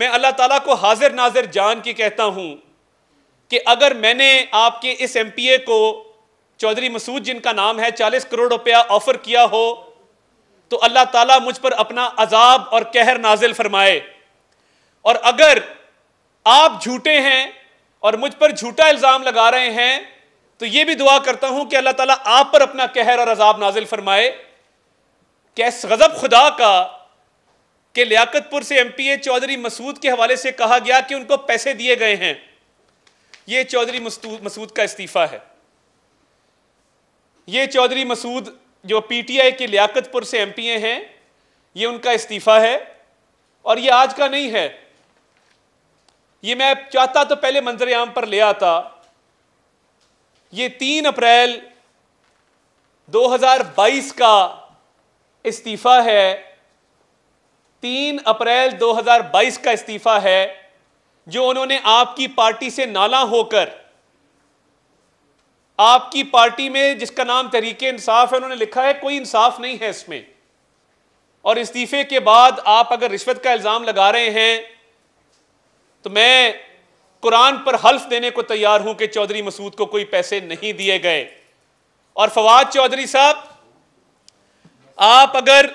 मैं अल्लाह ताला को हाजिर नाजिर जान के कहता हूँ कि अगर मैंने आपके इस एम पी ए को चौधरी मसूद जिनका नाम है चालीस करोड़ रुपया ऑफ़र किया हो तो अल्लाह ताला मुझ पर अपना अजाब और कहर नाजिल फरमाए और अगर आप झूठे हैं और मुझ पर झूठा इल्ज़ाम लगा रहे हैं तो ये भी दुआ करता हूं कि अल्लाह ताला आप पर अपना कहर और अजाब नाजिल फरमाए कि गज़ब खुदा का कि लियाकतपुर से एमपीए चौधरी मसूद के हवाले से कहा गया कि उनको पैसे दिए गए हैं यह चौधरी मसूद का इस्तीफा है ये चौधरी मसूद जो पीटीआई के लियाकतपुर से एमपीए हैं ये उनका इस्तीफा है और ये आज का नहीं है ये मैं चाहता तो पहले मंजर आम पर ले आता ये तीन अप्रैल 2022 का इस्तीफा है तीन अप्रैल 2022 का इस्तीफा है जो उन्होंने आपकी पार्टी से नाला होकर आपकी पार्टी में जिसका नाम तरीके इंसाफ है उन्होंने लिखा है कोई इंसाफ नहीं है इसमें और इस्तीफे के बाद आप अगर रिश्वत का इल्ज़ाम लगा रहे हैं तो मैं कुरान पर हल्फ देने को तैयार हूं कि चौधरी मसूद को कोई पैसे नहीं दिए गए और फवाद चौधरी साहब आप अगर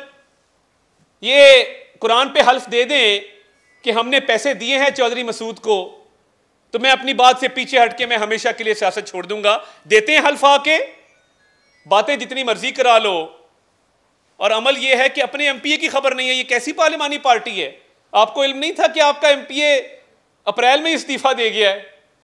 ये कुरान पे हल्फ दे दें कि हमने पैसे दिए हैं चौधरी मसूद को तो मैं अपनी बात से पीछे हट के मैं हमेशा के लिए सियासत छोड़ दूंगा देते हैं हल्फ आके बातें जितनी मर्जी करा लो और अमल यह है कि अपने एम की खबर नहीं है ये कैसी पार्लिमानी पार्टी है आपको इल्म नहीं था कि आपका एम अप्रैल में इस्तीफा दे गया है